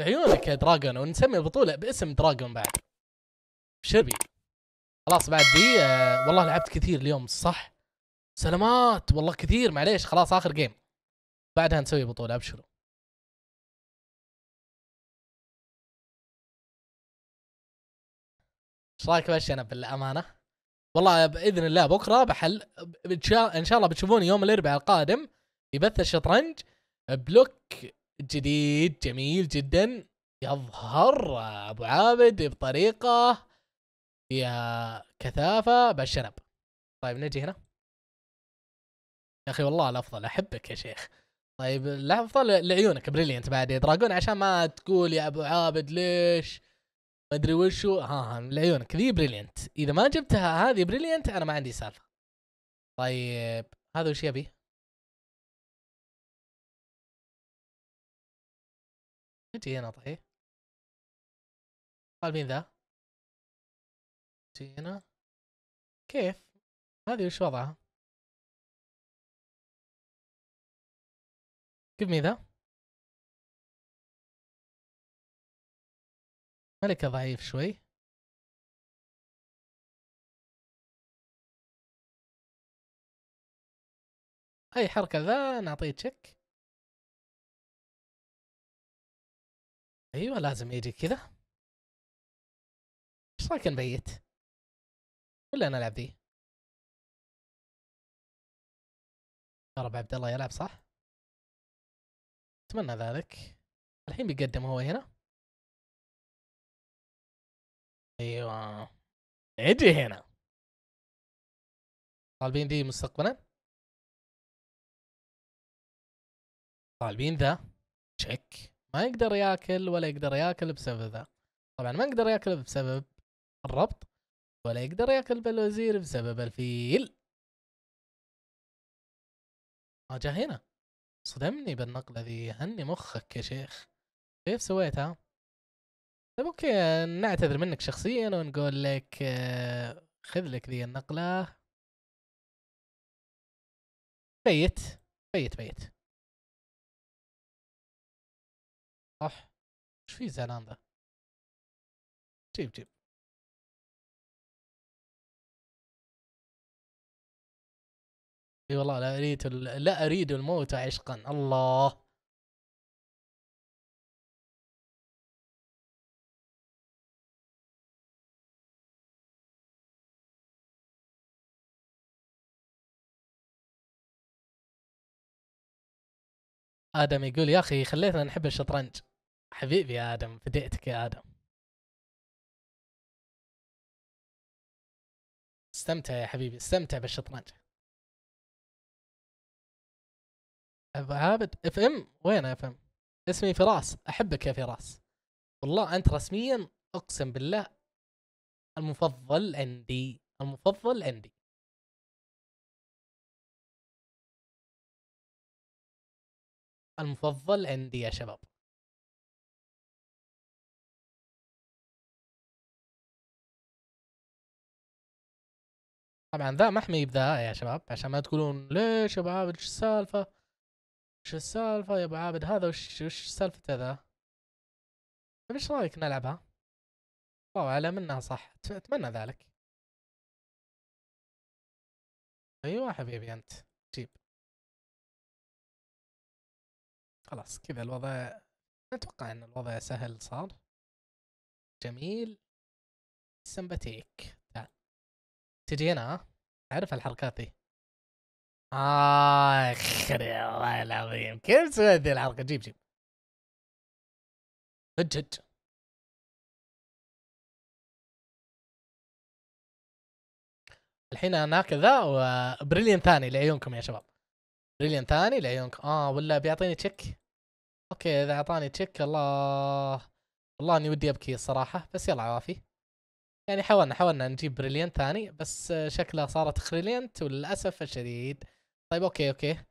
عيونك يا دراجون ونسمي البطولة باسم دراجون بعد شربي خلاص بعد دي آه والله لعبت كثير اليوم صح سلامات والله كثير معليش خلاص آخر جيم بعدها نسوي بطولة أبشروا ايش رايك بهالشيء انا بالامانه؟ والله باذن الله بكره بحل ان شاء الله بتشوفوني يوم الاربعاء القادم في بث الشطرنج بلوك جديد جميل جدا يظهر ابو عابد بطريقه فيها كثافه بالشنب طيب نجي هنا يا اخي والله الافضل احبك يا شيخ طيب الافضل لعيونك بريليانت بعد دراجون عشان ما تقول يا ابو عابد ليش ما ادري وشو ها ها لعيونك ذي بريليانت اذا ما جبتها هذه بريليانت انا ما عندي سالفه طيب هذا وش يبي متى هنا طيب قال مين ذا هنا كيف هذه وش وضعها كيف مين ذا ملكة ضعيف شوي اي حركة ذا نعطيه تشيك ايوه لازم يجي كذا ايش رايك نبيت؟ ولا انا العب ذي؟ رب عبد الله يلعب صح؟ اتمنى ذلك الحين بيقدم هو هنا ايوه اجي هنا طالبين ذي مستقبلا طالبين ذا تشيك ما يقدر ياكل ولا يقدر ياكل بسبب ذا طبعا ما يقدر ياكل بسبب الربط ولا يقدر ياكل بالوزير بسبب الفيل ما آه، جا هنا صدمني بالنقلة ذي هني مخك يا شيخ كيف سويتها؟ طيب اوكي نعتذر منك شخصيا ونقول لك آه، خذ لك ذي النقلة بيت بيت بيت صح ايش في زعلان ذا جيب جيب اي والله لا اريد لا اريد الموت عشقا الله ادم يقول يا اخي خليتنا نحب الشطرنج حبيبي يا ادم فديتك يا ادم استمتع يا حبيبي استمتع بالشطرنج ابو عابد اف ام وين اف ام اسمي فراس احبك يا فراس والله انت رسميا اقسم بالله المفضل عندي المفضل عندي المفضل عندي يا شباب طبعا ذا محمي بذا يا شباب عشان ما تقولون ليش يا ابو عابد ايش السالفه ايش السالفه يا ابو عابد هذا وش وش سالفته ذا طيب ايش رايك نلعبها الله على منها صح اتمنى ذلك ايوه حبيبي انت خلاص كذا الوضع اتوقع ان الوضع سهل صار جميل سمباتيك تعال تجي هنا اعرف الحركات دي اخ والله العظيم كيف سويت ذي الحركه جيب جيب هج هج الحين انا كذا وبريليان ثاني لعيونكم يا شباب بريليان ثاني لعيونكم اه ولا بيعطيني تشيك اوكي اذا اعطاني تشيك الله والله اني ودي ابكي الصراحه بس يلا عوافي يعني حاولنا حاولنا نجيب بريليانت ثاني بس آه، شكلها صارت خريليانت وللاسف الشديد طيب اوكي اوكي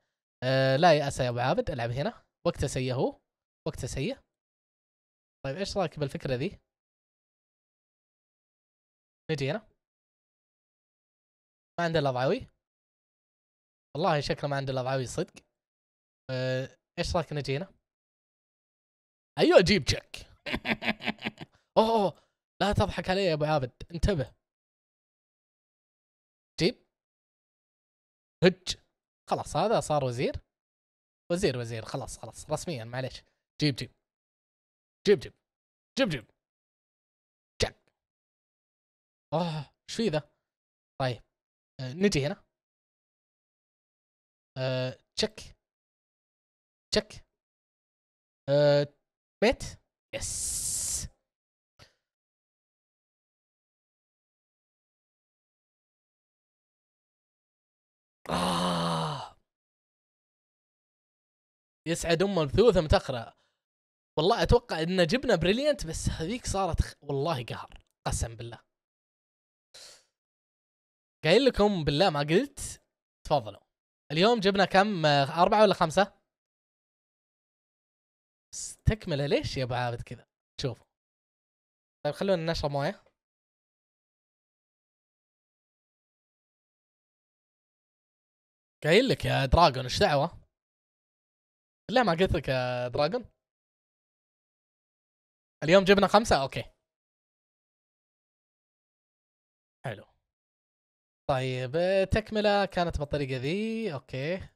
أه لا يأس يا ابو عابد العب هنا وقته سيء هو وقته سيء طيب ايش رايك بالفكره ذي؟ نجي هنا ما عنده الا والله شكله ما عنده الا صدق أه ايش رايك نجي هنا؟ ايوه اجيب تشيك اوه لا تضحك علي يا ابو عابد انتبه جيب هج خلاص هذا صار وزير وزير وزير خلاص خلاص رسميا معليش جيب جيب جيب جيب جيب جيب جيب اوه ايش في ذا طيب أه نجي هنا أه تشك تشك أه بيت يس آه. يسعد ام مبثوثه متقرا والله اتوقع ان جبنا بريليانت بس هذيك صارت خ... والله قهر قسم بالله قايل لكم بالله ما قلت تفضلوا اليوم جبنا كم آه، أربعة ولا خمسة؟ استكمل ليش يا ابو عابد كذا شوف طيب خلونا نشرب مويه قايل لك يا دراجون ايش دعوه لا ما قلت لك يا دراجون اليوم جبنا خمسة اوكي حلو طيب تكملة كانت بالطريقة ذي اوكي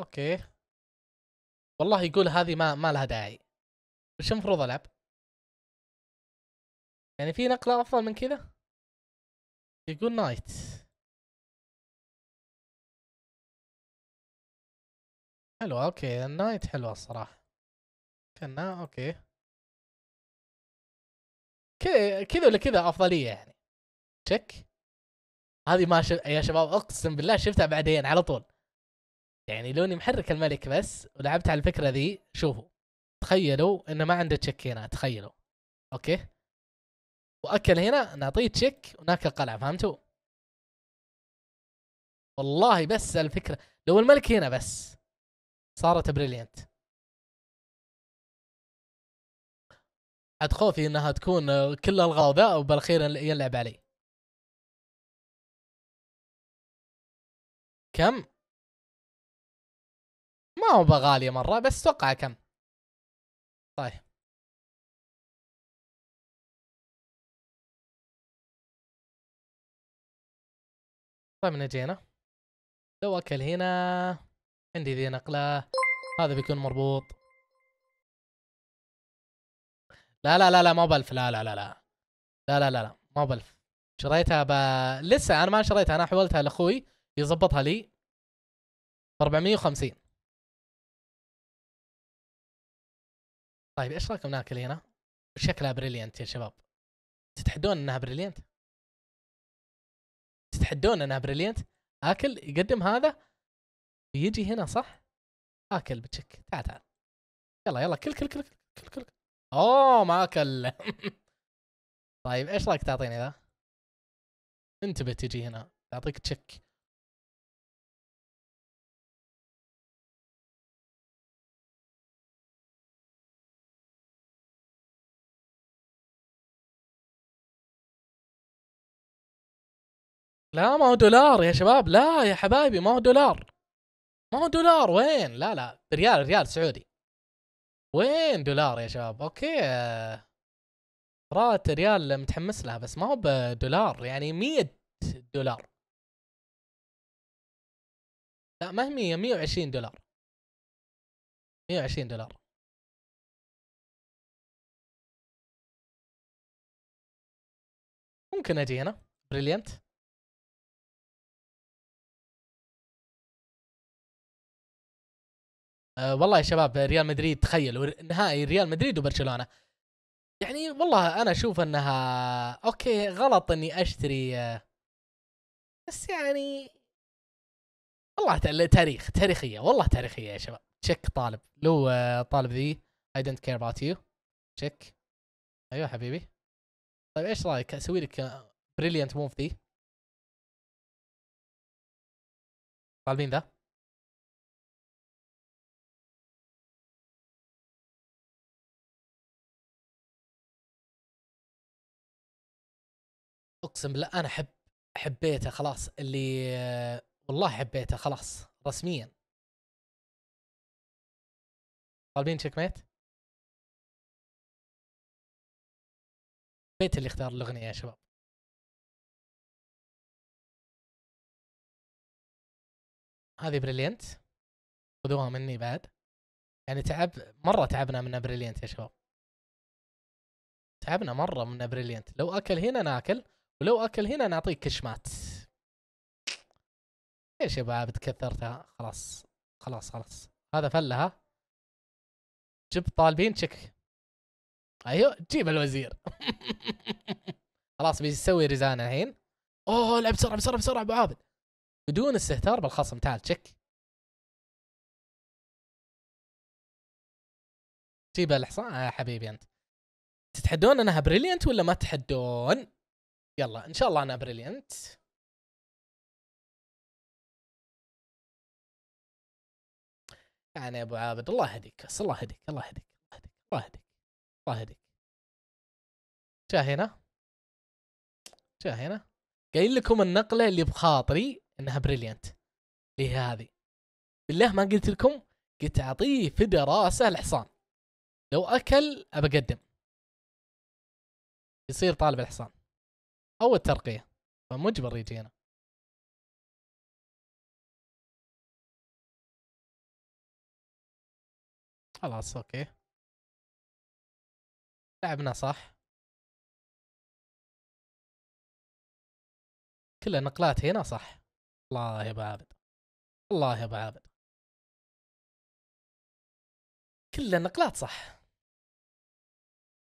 اوكي والله يقول هذه ما ما لها داعي وش المفروض العب؟ يعني في نقله افضل من كذا؟ يقول نايت حلوة اوكي النايت حلوة الصراحة كنا اوكي كذا ولا كذا افضلية يعني تشك هذه ما شف... يا شباب اقسم بالله شفتها بعدين على طول يعني لوني محرك الملك بس ولعبت على الفكره ذي شوفوا تخيلوا انه ما عنده تشيك هنا تخيلوا اوكي واكل هنا نعطيه تشيك وناكل قلعه فهمتوا والله بس الفكره لو الملك هنا بس صارت بريليانت عاد خوفي انها تكون كل الغاء ذا وبالاخير ينلعب علي كم ما هو بغالية مرة بس توقع كم طيب طيب نجينا لو اكل هنا عندي ذي نقله هذا بيكون مربوط لا لا لا لا ما بلف لا لا لا لا لا لا لا, لا. ما بلف شريتها ب... لسه انا ما شريتها انا حولتها لاخوي يظبطها لي ب 450 طيب ايش رايكم ناكل هنا؟ شكلها بريليانت يا شباب تتحدون انها بريليانت؟ تتحدون انها بريليانت؟ اكل يقدم هذا يجي هنا صح؟ اكل بتشك تعال تعال يلا يلا كل كل كل كل كل, كل. اوه ما اكل طيب ايش رايك تعطيني ذا؟ انتبه تجي هنا تعطيك تشك لا ما هو دولار يا شباب لا يا حبايبي ما هو دولار ما هو دولار وين لا لا ريال ريال سعودي وين دولار يا شباب اوكي رات ريال متحمس لها بس ما هو بدولار يعني 100 دولار لا ما هي 100 120 دولار 120 دولار ممكن اجي هنا بريليانت أه والله يا شباب ريال مدريد تخيلوا نهائي ريال مدريد وبرشلونه يعني والله انا اشوف انها اوكي غلط اني اشتري آه، بس يعني والله تاريخ تاريخيه والله تاريخيه يا شباب تشيك طالب لو آه، طالب ذي اي دونت كير اباوت يو تشيك ايوه حبيبي طيب ايش رايك اسوي لك بريليانت آه، موف ذي طالبين ذا اقسم بالله انا حب حبيته خلاص اللي والله حبيته خلاص رسميا طالبين تشيك ميت؟ بيت اللي اختار الاغنيه يا شباب هذه بريليانت خذوها مني بعد يعني تعب مره تعبنا من بريليانت يا شباب تعبنا مره من بريليانت لو اكل هنا ناكل ولو اكل هنا نعطيك كشمات يا ابو عابد كثرتها خلاص خلاص خلاص هذا فلها جب طالبين تشك ايوه جيب الوزير خلاص بيسوي رزانه الحين اوه العب بسرعه بسرعه بسرعه ابو عابد بدون استهتار بالخصم تعال تشك جيب الحصان يا آه، حبيبي انت تتحدون انها بريليانت ولا ما تحدون يلا ان شاء الله انا بريليانت يعني يا ابو عابد الله يهديك بس الله يهديك الله يهديك الله يهديك الله يهديك شا هنا شا هنا قايل لكم النقله اللي بخاطري انها بريليانت اللي هي هذه بالله ما قلت لكم قلت اعطيه في دراسه الحصان لو اكل ابقدم يصير طالب الحصان او الترقيه فمجبر يجينا خلاص اوكي لعبنا صح كلها نقلات هنا صح الله يا ابو عابد الله يا ابو عابد كلها نقلات صح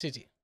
جي جي